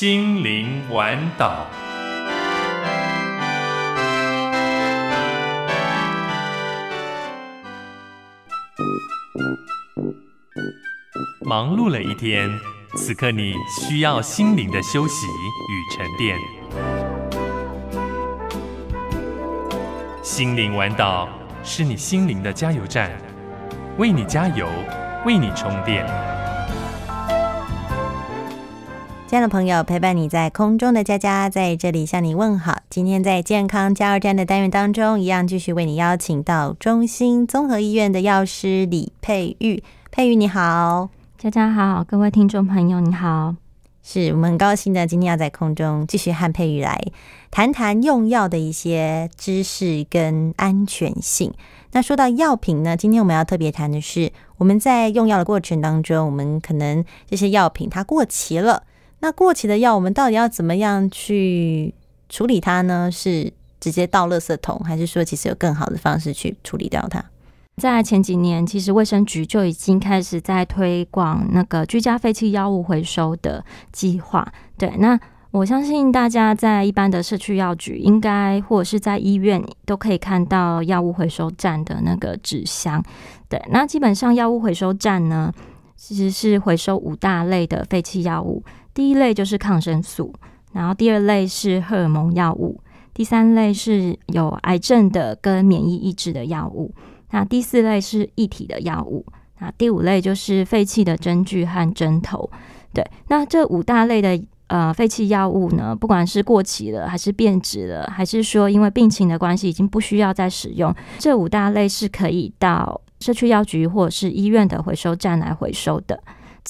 心灵玩岛，忙碌了一天，此刻你需要心灵的休息与沉淀。心灵玩岛是你心灵的加油站，为你加油，为你充电。亲爱的朋友，陪伴你在空中的佳佳在这里向你问好。今天在健康加油站的单元当中，一样继续为你邀请到中心综合医院的药师李佩玉。佩玉你好，佳佳好，各位听众朋友你好，是我们很高兴的，今天要在空中继续和佩玉来谈谈用药的一些知识跟安全性。那说到药品呢，今天我们要特别谈的是，我们在用药的过程当中，我们可能这些药品它过期了。那过期的药，我们到底要怎么样去处理它呢？是直接倒垃圾桶，还是说其实有更好的方式去处理掉它？在前几年，其实卫生局就已经开始在推广那个居家废弃药物回收的计划。对，那我相信大家在一般的社区药局，应该或者是在医院都可以看到药物回收站的那个纸箱。对，那基本上药物回收站呢，其实是回收五大类的废弃药物。第一类就是抗生素，然后第二类是荷尔蒙药物，第三类是有癌症的跟免疫抑制的药物，那第四类是一体的药物，那第五类就是废弃的针具和针头。对，那这五大类的呃废弃药物呢，不管是过期了，还是变质了，还是说因为病情的关系已经不需要再使用，这五大类是可以到社区药局或者是医院的回收站来回收的。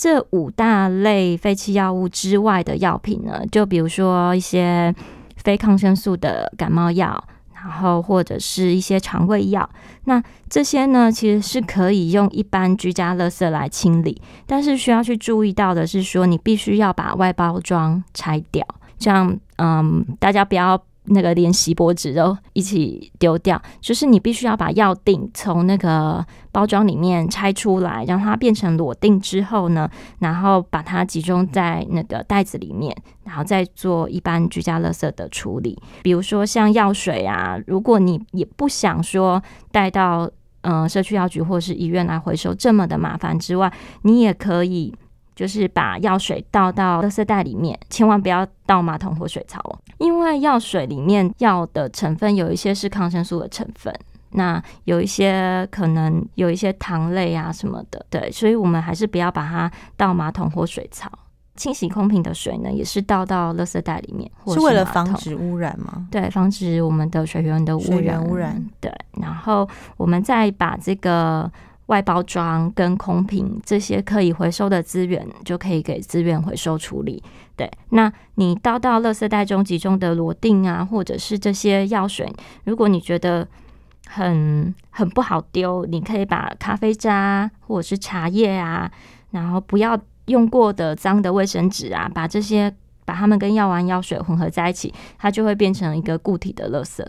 这五大类废弃药物之外的药品呢，就比如说一些非抗生素的感冒药，然后或者是一些肠胃药，那这些呢其实是可以用一般居家垃圾来清理，但是需要去注意到的是说，你必须要把外包装拆掉，这样嗯，大家不要。那个连锡箔纸都一起丢掉，就是你必须要把药锭从那个包装里面拆出来，让它变成裸锭之后呢，然后把它集中在那个袋子里面，然后再做一般居家垃圾的处理。比如说像药水啊，如果你也不想说带到嗯社区药局或是医院来回收这么的麻烦之外，你也可以。就是把药水倒到垃圾袋里面，千万不要倒马桶或水槽哦。因为药水里面药的成分有一些是抗生素的成分，那有一些可能有一些糖类啊什么的。对，所以我们还是不要把它倒马桶或水槽。清洗空瓶的水呢，也是倒到垃圾袋里面，是为了防止污染吗？对，防止我们的水源的污染。污染。对，然后我们再把这个。外包装跟空瓶这些可以回收的资源，就可以给资源回收处理。对，那你倒到垃圾袋中集中的螺钉啊，或者是这些药水，如果你觉得很很不好丢，你可以把咖啡渣或者是茶叶啊，然后不要用过的脏的卫生纸啊，把这些把它们跟药丸药水混合在一起，它就会变成一个固体的垃圾。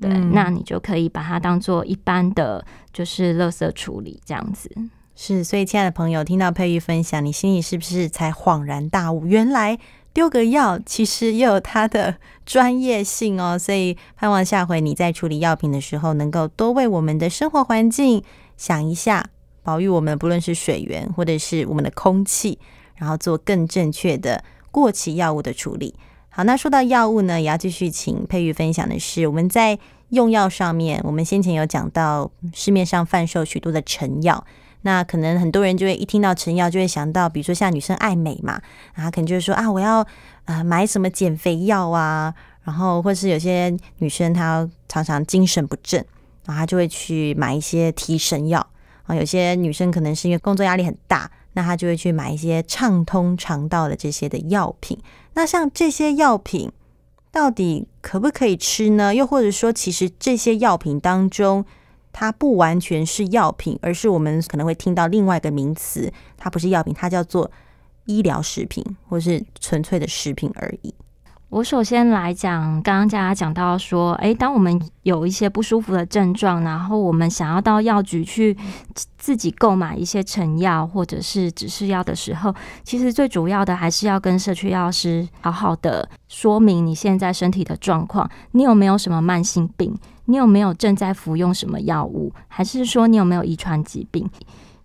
对，那你就可以把它当做一般的就是垃圾处理这样子。是，所以，亲爱的朋友，听到佩玉分享，你心里是不是才恍然大悟？原来丢个药，其实也有它的专业性哦。所以，盼望下回你在处理药品的时候，能够多为我们的生活环境想一下，保育我们不论是水源或者是我们的空气，然后做更正确的过期药物的处理。好，那说到药物呢，也要继续请佩玉分享的是，我们在用药上面，我们先前有讲到市面上贩售许多的成药，那可能很多人就会一听到成药，就会想到，比如说像女生爱美嘛，啊，可能就会说啊，我要呃买什么减肥药啊，然后或是有些女生她常常精神不振，然后她就会去买一些提神药啊，有些女生可能是因为工作压力很大。那他就会去买一些畅通肠道的这些的药品。那像这些药品，到底可不可以吃呢？又或者说，其实这些药品当中，它不完全是药品，而是我们可能会听到另外一个名词，它不是药品，它叫做医疗食品，或是纯粹的食品而已。我首先来讲，刚刚大家讲到说，诶，当我们有一些不舒服的症状，然后我们想要到药局去自己购买一些成药或者是指示药的时候，其实最主要的还是要跟社区药师好好的说明你现在身体的状况，你有没有什么慢性病，你有没有正在服用什么药物，还是说你有没有遗传疾病？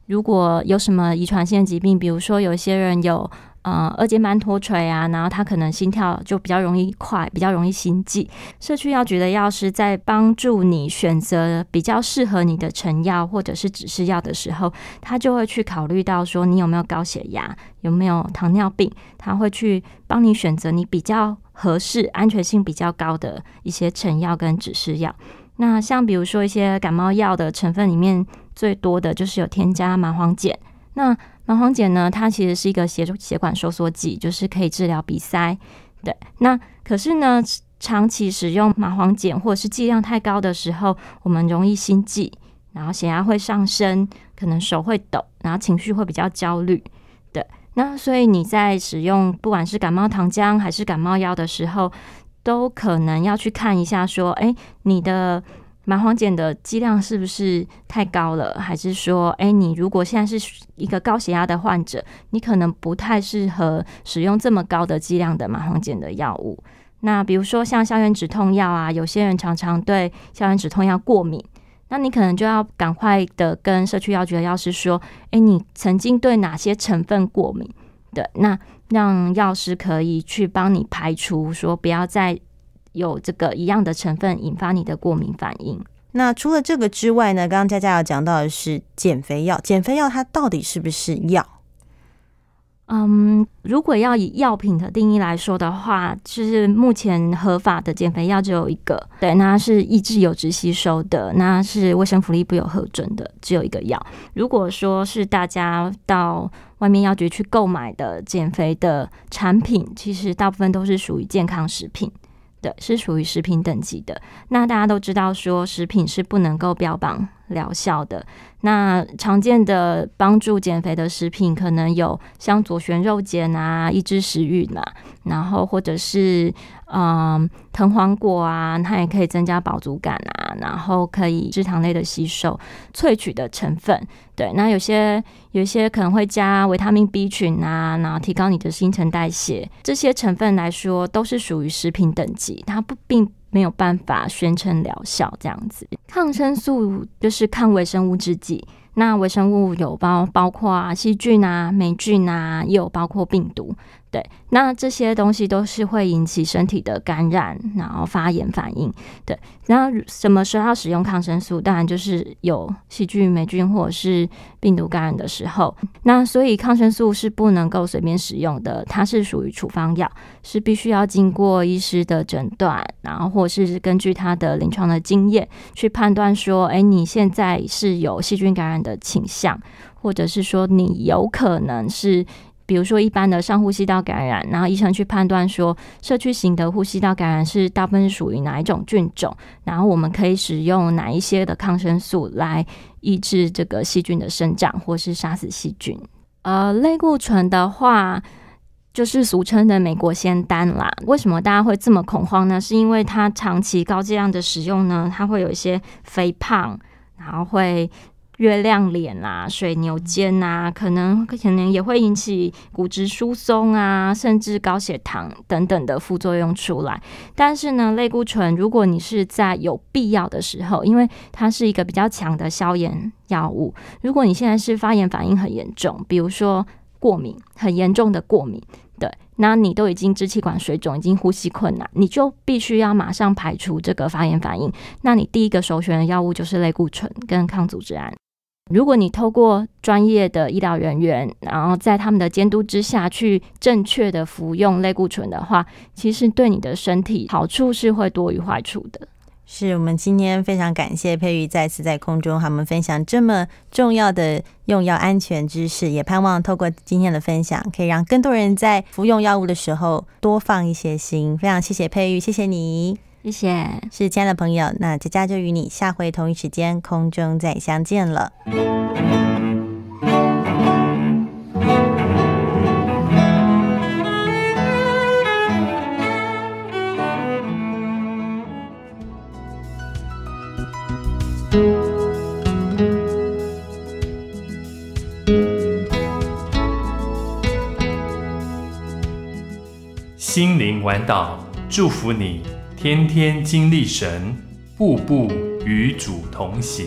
如果有什么遗传性疾病，比如说有些人有。呃，二尖瓣脱垂啊，然后他可能心跳就比较容易快，比较容易心悸。社区药局的药师在帮助你选择比较适合你的成药或者是指示药的时候，他就会去考虑到说你有没有高血压，有没有糖尿病，他会去帮你选择你比较合适、安全性比较高的一些成药跟指示药。那像比如说一些感冒药的成分里面最多的就是有添加麻黄碱，那。麻黄碱呢，它其实是一个血血管收缩剂，就是可以治疗鼻塞。对，那可是呢，长期使用麻黄碱或者是剂量太高的时候，我们容易心悸，然后血压会上升，可能手会抖，然后情绪会比较焦虑。对，那所以你在使用不管是感冒糖浆还是感冒药的时候，都可能要去看一下，说，哎，你的。麻黄碱的剂量是不是太高了？还是说，哎，你如果现在是一个高血压的患者，你可能不太适合使用这么高的剂量的麻黄碱的药物？那比如说像消炎止痛药啊，有些人常常对消炎止痛药过敏，那你可能就要赶快的跟社区药局的药师说，哎，你曾经对哪些成分过敏的？那让药师可以去帮你排除，说不要再。有这个一样的成分引发你的过敏反应。那除了这个之外呢？刚刚佳佳有讲到的是减肥药，减肥药它到底是不是药？嗯，如果要以药品的定义来说的话，就是目前合法的减肥药只有一个，对，那是抑制油脂吸收的，那是卫生福利部有核准的，只有一个药。如果说是大家到外面药局去购买的减肥的产品，其实大部分都是属于健康食品。的是属于食品等级的，那大家都知道，说食品是不能够标榜。疗效的那常见的帮助减肥的食品，可能有像左旋肉碱啊，抑制食欲嘛，然后或者是嗯，藤黄果啊，它也可以增加饱足感啊，然后可以脂糖类的吸收萃取的成分，对，那有些有些可能会加维他命 B 群啊，然后提高你的新陈代谢，这些成分来说都是属于食品等级，它不并。没有办法宣称疗效这样子，抗生素就是抗微生物制剂。那微生物有包包括啊细菌呐、霉菌呐，也有包括病毒。对，那这些东西都是会引起身体的感染，然后发炎反应。对，那什么时候使用抗生素？当然就是有细菌、霉菌或者是病毒感染的时候。那所以抗生素是不能够随便使用的，它是属于处方药，是必须要经过医师的诊断，然后或者是根据他的临床的经验去判断说，哎，你现在是有细菌感染。的倾向，或者是说你有可能是，比如说一般的上呼吸道感染，然后医生去判断说，社区型的呼吸道感染是大部分属于哪一种菌种，然后我们可以使用哪一些的抗生素来抑制这个细菌的生长，或是杀死细菌。呃，类固醇的话，就是俗称的美国仙丹啦。为什么大家会这么恐慌呢？是因为它长期高剂量的使用呢，它会有一些肥胖，然后会。月亮脸啊，水牛肩啊，可能可能也会引起骨质疏松啊，甚至高血糖等等的副作用出来。但是呢，类固醇如果你是在有必要的时候，因为它是一个比较强的消炎药物。如果你现在是发炎反应很严重，比如说过敏很严重的过敏，对，那你都已经支气管水肿，已经呼吸困难，你就必须要马上排除这个发炎反应。那你第一个首选的药物就是类固醇跟抗组织胺。如果你透过专业的医疗人员，然后在他们的监督之下去正确的服用类固醇的话，其实对你的身体好处是会多于坏处的。是，我们今天非常感谢佩玉再次在空中和我们分享这么重要的用药安全知识，也盼望透过今天的分享，可以让更多人在服用药物的时候多放一些心。非常谢谢佩玉，谢谢你。谢谢，是，亲爱的朋友，那佳佳就与你下回同一时间空中再相见了。心灵晚岛，祝福你。天天经历神，步步与主同行。